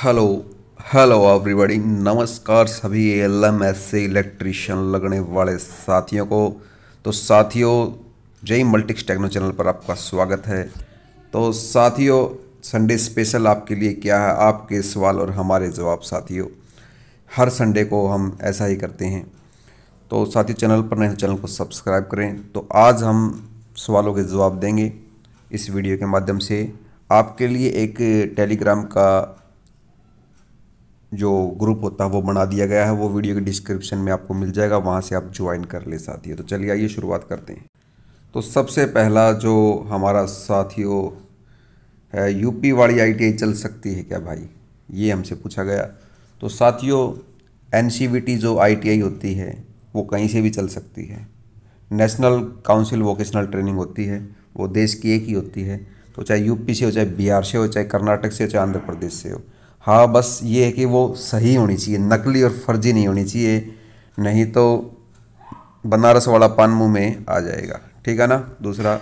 hello hello everybody नमस्कार सभी L M S से इलेक्ट्रीशियन लगने वाले साथियों को तो साथियों जय मल्टिक्स टेक्नो चैनल पर आपका स्वागत है तो साथियों संडे स्पेशल आपके लिए क्या है आपके सवाल और हमारे जवाब साथियों हर संडे को हम ऐसा ही करते हैं तो साथी चैनल पर नए चैनल को सब्सक्राइब करें तो आज हम सवालों के जवाब देंगे इस वीडियो के माध्यम से आपके लिए एक टेलीग्राम का जो ग्रुप होता है वो बना दिया गया है वो वीडियो के डिस्क्रिप्शन में आपको मिल जाएगा वहाँ से आप ज्वाइन कर ले साथियों तो चलिए आइए शुरुआत करते हैं तो सबसे पहला जो हमारा साथियों है यूपी वाली आई चल सकती है क्या भाई ये हमसे पूछा गया तो साथियों एनसीवीटी जो आईटीआई होती है वो कहीं से भी चल सकती है नेशनल काउंसिल वोकेशनल ट्रेनिंग होती है वो देश की एक ही होती है तो चाहे यूपी से हो चाहे बिहार से हो चाहे कर्नाटक से हो चाहे आंध्र प्रदेश से हो हाँ बस ये है कि वो सही होनी चाहिए नकली और फर्जी नहीं होनी चाहिए नहीं तो बनारस वाला पान मुँह में आ जाएगा ठीक है ना दूसरा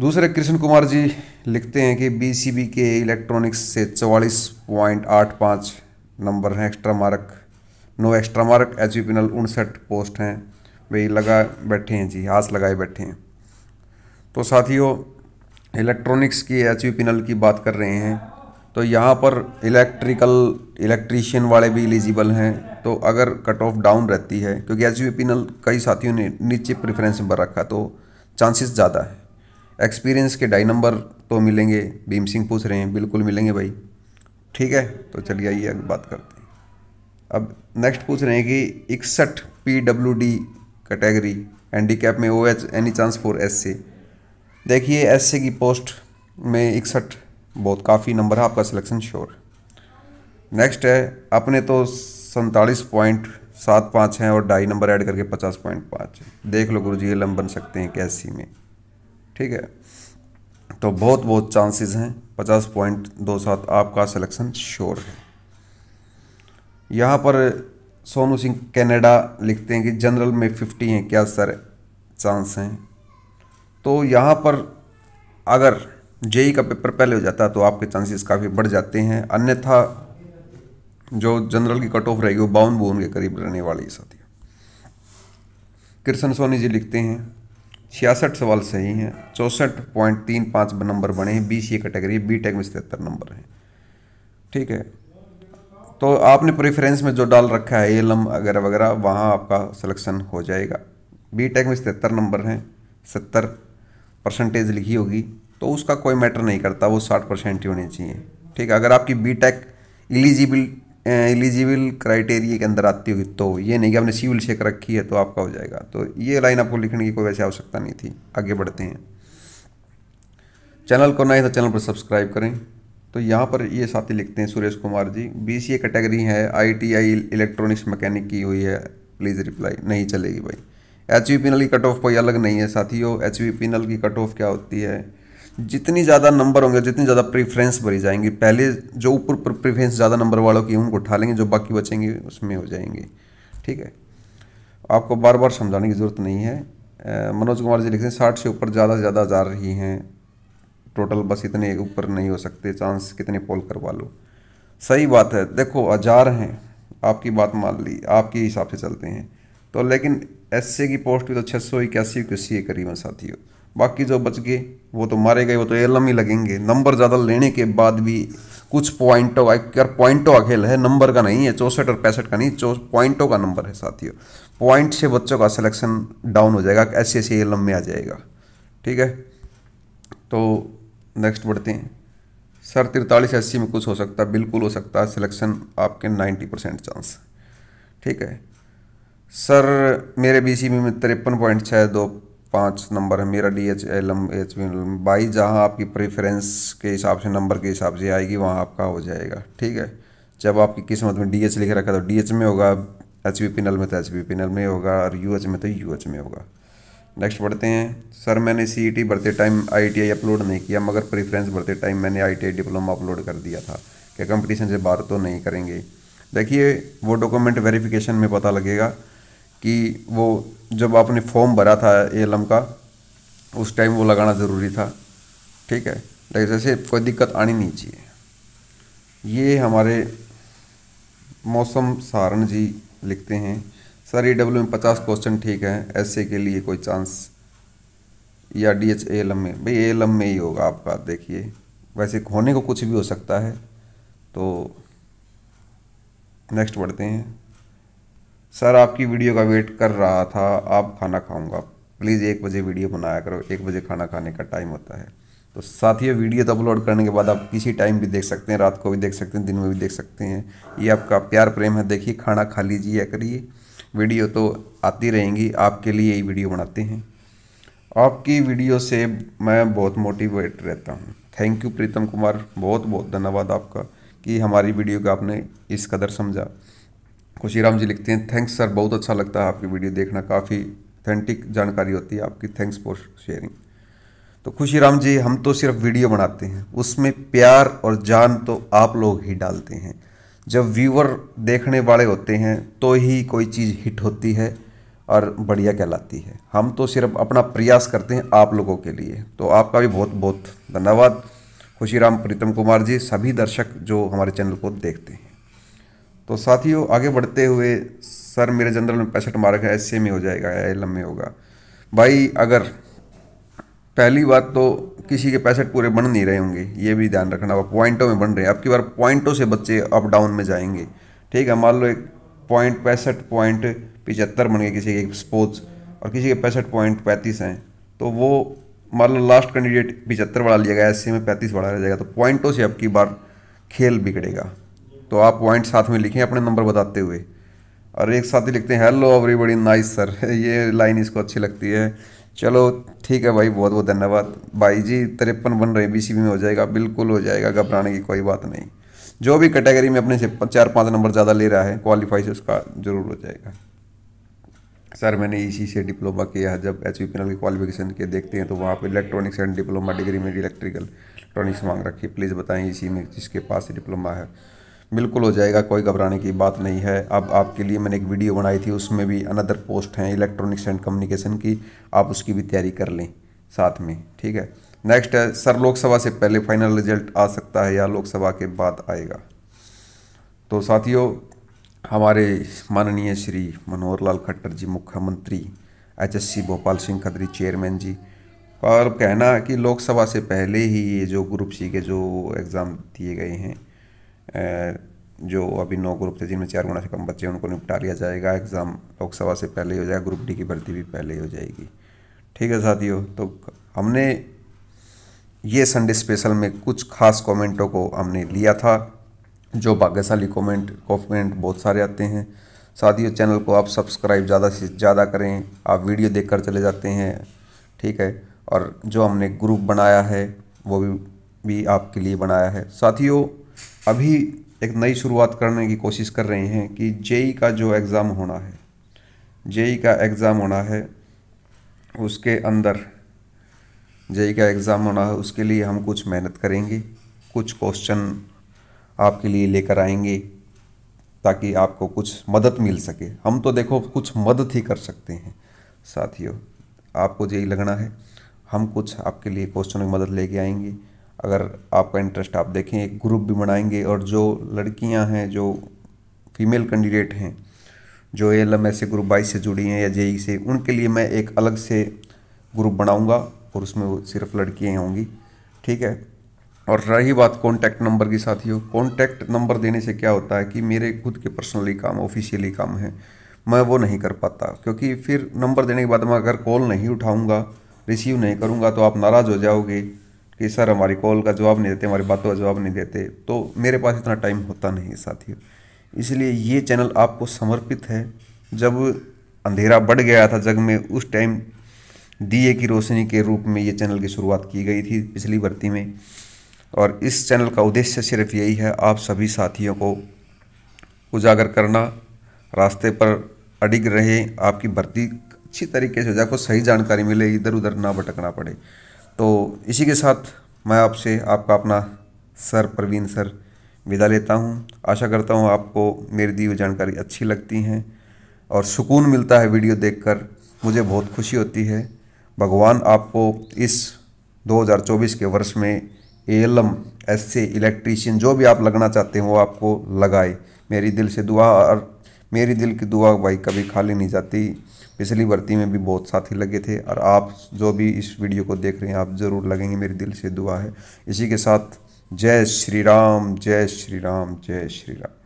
दूसरे कृष्ण कुमार जी लिखते हैं कि बीसीबी के इलेक्ट्रॉनिक्स से चवालीस पॉइंट आठ पाँच नंबर हैं extra mark no extra mark H U panel उनसठ पोस्ट हैं वे लगा बैठे हैं जी हाथ लगाए बैठे हैं तो साथियों इलेक्ट्रॉनिक्स की एच यू पिनल की बात कर रहे हैं तो यहाँ पर इलेक्ट्रिकल इलेक्ट्रीशियन वाले भी एलिजिबल हैं तो अगर कट ऑफ डाउन रहती है क्योंकि एच वी पिनल कई साथियों ने नीचे प्रेफरेंस नंबर रखा तो चांसेस ज़्यादा है एक्सपीरियंस के डाई नंबर तो मिलेंगे भीम सिंह पूछ रहे हैं बिल्कुल मिलेंगे भाई ठीक है तो चलिए आइए आगे बात करते हैं अब नेक्स्ट पूछ रहे हैं कि इकसठ P W D category handicap में O H any chance for S C देखिए एस सी की पोस्ट में इकसठ बहुत काफ़ी नंबर है आपका सिलेक्शन श्योर नेक्स्ट है अपने तो सैंतालीस पॉइंट सात पाँच हैं और ढाई नंबर ऐड करके पचास पॉइंट पाँच देख लो गुरु जी ये लम बन सकते हैं कैसी में ठीक है तो बहुत बहुत चांसेस हैं पचास पॉइंट दो सात आपका सिलेक्शन श्योर है यहाँ पर सोनू सिंह कनाडा लिखते हैं कि जनरल में फिफ्टी हैं क्या सर चांस हैं तो यहाँ पर अगर जेई का पेपर पहले हो जाता तो आपके चांसेस काफ़ी बढ़ जाते हैं अन्यथा जो जनरल की कट ऑफ रहेगी वो बावन बोन के करीब रहने वाली है साथी कृष्ण सोनी जी लिखते हैं छियासठ सवाल सही हैं चौंसठ पॉइंट तीन पाँच नंबर बने हैं B C category B tech में सतहत्तर नंबर हैं ठीक है तो आपने प्रेफरेंस में जो डाल रखा है एलम वगैरह वगैरह वहाँ आपका सिलेक्शन हो जाएगा बी टेक में सतहत्तर नंबर हैं सत्तर परसेंटेज लिखी होगी तो उसका कोई मैटर नहीं करता वो साठ परसेंट ही होने चाहिए ठीक है अगर आपकी B tech eligible eligible criteria के अंदर आती होगी तो ये नहीं कि आपने सिविल चेक रखी है तो आपका हो जाएगा तो ये लाइन आपको लिखने की कोई वैसे आवश्यकता नहीं थी आगे बढ़ते हैं चैनल को नए तो चैनल पर सब्सक्राइब करें तो यहाँ पर ये साथी लिखते हैं Suresh Kumar ji B C A category है I T I electronics mechanic की हुई है प्लीज़ रिप्लाई नहीं चलेगी भाई एच वी पी नल की कट ऑफ कोई अलग नहीं है साथियों एच वी पी नल की कट ऑफ क्या होती है जितनी ज़्यादा नंबर होंगे जितनी ज़्यादा प्रीफ्रेंस भरी जाएंगी पहले जो ऊपर ऊपर प्रीफ्रेंस ज़्यादा नंबर वालों की उनको उठा लेंगे जो बाकी बचेंगे उसमें हो जाएंगे ठीक है आपको बार बार समझाने की ज़रूरत नहीं है मनोज कुमार जी लिखते हैं साठ से ऊपर ज़्यादा से ज़्यादा जा रही हैं टोटल बस इतने ऊपर नहीं हो सकते चांस कितने पोल करवा लो सही बात है देखो हजार हैं आपकी बात मान ली आपके हिसाब से चलते हैं तो लेकिन एस की पोस्ट भी तो छः सौ इक्यासी इक्यासी है करीबन साथियों बाकी जो बच गए वो तो मारे गए वो तो एलम ही लगेंगे नंबर ज़्यादा लेने के बाद भी कुछ पॉइंटों यार पॉइंटों का खेल है नंबर का नहीं है चौंसठ और पैंसठ का नहीं चौ पॉइंटों का नंबर है साथियों पॉइंट से बच्चों का सिलेक्शन डाउन हो जाएगा ऐसे ऐसे एलम में आ जाएगा ठीक है तो नेक्स्ट बढ़ते हैं सर तिरतालीस अस्सी में कुछ हो सकता है बिल्कुल हो सकता है सिलेक्शन आपके नाइन्टी परसेंट चांस ठीक है सर मेरे बी सी बी में तिरपन पॉइंट छः दो पाँच नंबर है मेरा D H L M H बाई जहाँ आपकी प्रेफरेंस के हिसाब से नंबर के हिसाब से आएगी वहाँ आपका हो जाएगा ठीक है जब आपकी किस्मत में डी एच लिख रखा तो डी एच में होगा एच वी पिनल में तो एच वी पिनल में होगा और यू एच में तो यू एच में होगा नेक्स्ट बढ़ते हैं सर मैंने सी ई टी भरते time I T I upload नहीं किया मगर प्रेफरेंस भरते टाइम मैंने I T I diploma upload कर दिया था क्या कंपटीशन से बाहर तो नहीं करेंगे देखिए वो डॉक्यूमेंट वेरिफिकेशन में पता लगेगा कि वो जब आपने फॉर्म भरा था ए का उस टाइम वो लगाना ज़रूरी था ठीक है लेकिन जैसे कोई दिक्कत आनी नहीं चाहिए ये हमारे मौसम सारण जी लिखते हैं सर ई डब्ल्यू में पचास क्वेश्चन ठीक हैं ऐसे के लिए कोई चांस या D H A L M में भाई ए एल एम में ही होगा आपका देखिए वैसे होने को कुछ भी हो सकता है तो नेक्स्ट बढ़ते हैं सर आपकी वीडियो का वेट कर रहा था आप खाना खाऊंगा प्लीज़ एक बजे वीडियो बनाया करो एक बजे खाना खाने का टाइम होता है तो साथ ही वीडियो तो अपलोड करने के बाद आप किसी टाइम भी देख सकते हैं रात को भी देख सकते हैं दिन में भी देख सकते हैं ये आपका प्यार प्रेम है देखिए खाना खा लीजिए या करिए वीडियो तो आती रहेंगी आपके लिए ही वीडियो बनाते हैं आपकी वीडियो से मैं बहुत मोटिवेट रहता हूँ थैंक यू प्रीतम कुमार बहुत बहुत धन्यवाद आपका कि हमारी वीडियो का आपने इस कदर समझा खुशी राम जी लिखते हैं थैंक्स सर बहुत अच्छा लगता है आपकी वीडियो देखना काफ़ी ऑथेंटिक जानकारी होती है आपकी थैंक्स फॉर शेयरिंग तो खुशी राम जी हम तो सिर्फ वीडियो बनाते हैं उसमें प्यार और जान तो आप लोग ही डालते हैं जब व्यूवर देखने वाले होते हैं तो ही कोई चीज़ हिट होती है और बढ़िया कहलाती है हम तो सिर्फ अपना प्रयास करते हैं आप लोगों के लिए तो आपका भी बहुत बहुत धन्यवाद खुशी राम प्रीतम कुमार जी सभी दर्शक जो हमारे चैनल को देखते हैं तो साथियों आगे बढ़ते हुए सर मेरे जनरल में पैंसठ मार्क है एस में हो जाएगा या एल में होगा भाई अगर पहली बात तो किसी के पैंसठ पूरे बन नहीं रहे होंगे ये भी ध्यान रखना और पॉइंटों में बन रहे हैं अब की बार पॉइंटों से बच्चे अप डाउन में जाएंगे ठीक है मान लो एक पॉइंट पैंसठ पॉइंट पिचहत्तर बन गए किसी के स्पोर्ट्स और किसी के पैंसठ पॉइंट पैंतीस हैं तो वो मान लो लास्ट कैंडिडेट पिचहत्तर वाला लिया गया एस में पैंतीस वाला रह जाएगा तो पॉइंटों से अब की बार खेल बिगड़ेगा तो आप पॉइंट साथ में लिखें अपने नंबर बताते हुए और एक साथ ही लिखते हैं हेलो एवरीबडी नाइस सर ये लाइन इसको अच्छी लगती है चलो ठीक है भाई बहुत बहुत धन्यवाद भाई जी तिरपन बन रहे बी में हो जाएगा बिल्कुल हो जाएगा घबराने की कोई बात नहीं जो भी कैटेगरी में अपने से चार पाँच नंबर ज़्यादा ले रहा है क्वालिफाई से उसका ज़रूर हो जाएगा सर मैंने इसी से डिप्लोमा किया है जब एच वी पैनल की क्वालिफिकेशन के देखते हैं तो वहाँ पर इलेक्ट्रॉनिक्स एंड डिप्लोमा डिग्री में इलेक्ट्रिकल इलेक्ट्रॉनिक्स मांग रखी प्लीज़ बताएं इसी e में जिसके पास डिप्लोमा है बिल्कुल हो जाएगा कोई घबराने की बात नहीं है अब आपके लिए मैंने एक वीडियो बनाई थी उसमें भी अनदर पोस्ट हैं इलेक्ट्रॉनिक्स एंड कम्युनिकेशन की आप उसकी भी तैयारी कर लें साथ में ठीक है नेक्स्ट है सर लोकसभा से पहले फाइनल रिजल्ट आ सकता है या लोकसभा के बाद आएगा तो साथियों हमारे माननीय श्री मनोहर लाल खट्टर जी मुख्यमंत्री सी भोपाल सिंह खदरी चेयरमैन जी और कहना कि लोकसभा से पहले ही ये जो ग्रुप सी के जो एग्ज़ाम दिए गए हैं जो अभी नौ ग्रुप थे जिनमें चार गुना से कम बच्चे हैं उनको निपटा लिया जाएगा एग्ज़ाम लोकसभा से पहले ही हो जाएगा ग्रुप डी की भर्ती भी पहले ही हो जाएगी ठीक है साथियों तो हमने ये संडे स्पेशल में कुछ खास कमेंटों को हमने लिया था जो भाग्यशाली कमेंट कॉमेंट बहुत सारे आते हैं साथियों चैनल को आप सब्सक्राइब ज़्यादा से ज़्यादा करें आप वीडियो देख कर चले जाते हैं ठीक है और जो हमने ग्रुप बनाया है वो भी, भी आपके लिए बनाया है साथियों अभी एक नई शुरुआत करने की कोशिश कर रहे हैं कि जेई का जो एग्ज़ाम होना है जेई का एग्ज़ाम होना है उसके अंदर जेई का एग्ज़ाम होना है उसके लिए हम कुछ मेहनत करेंगे कुछ क्वेश्चन आपके लिए लेकर आएंगे ताकि आपको कुछ मदद मिल सके हम तो देखो कुछ मदद ही कर सकते हैं साथियों आपको जेई लगना है हम कुछ आपके लिए क्वेश्चन में मदद लेके आएंगे अगर आपका इंटरेस्ट आप देखें एक ग्रुप भी बनाएंगे और जो लड़कियां हैं जो फीमेल कैंडिडेट हैं जो एल एम एस ग्रुप बाईस से जुड़ी हैं या जेई e से उनके लिए मैं एक अलग से ग्रुप बनाऊंगा और उसमें सिर्फ लड़कियां होंगी ठीक है और रही बात कॉन्टैक्ट नंबर की साथियों कॉन्टैक्ट नंबर देने से क्या होता है कि मेरे खुद के पर्सनली काम ऑफिशियली काम है मैं वो नहीं कर पाता क्योंकि फिर नंबर देने के बाद मैं अगर कॉल नहीं उठाऊँगा रिसीव नहीं करूँगा तो आप नाराज़ हो जाओगे कि सर हमारी कॉल का जवाब नहीं देते हमारी बातों का जवाब नहीं देते तो मेरे पास इतना टाइम होता नहीं है साथियों इसलिए ये चैनल आपको समर्पित है जब अंधेरा बढ़ गया था जग में उस टाइम दिए की रोशनी के रूप में ये चैनल की शुरुआत की गई थी पिछली भर्ती में और इस चैनल का उद्देश्य सिर्फ यही है आप सभी साथियों को उजागर करना रास्ते पर अडिग रहे आपकी भर्ती अच्छी तरीके से हो जाए सही जानकारी मिले इधर उधर ना भटकना पड़े तो इसी के साथ मैं आपसे आपका अपना सर प्रवीण सर विदा लेता हूँ आशा करता हूँ आपको मेरी दी हुई जानकारी अच्छी लगती हैं और सुकून मिलता है वीडियो देखकर मुझे बहुत खुशी होती है भगवान आपको इस 2024 के वर्ष में A L M S A electrician जो भी आप लगना चाहते हैं वो आपको लगाए मेरी दिल से दुआ और मेरी दिल की दुआ भाई कभी खाली नहीं जाती पिछली भर्ती में भी बहुत साथी लगे थे और आप जो भी इस वीडियो को देख रहे हैं आप ज़रूर लगेंगे मेरे दिल से दुआ है इसी के साथ जय श्री राम जय श्री राम जय श्री राम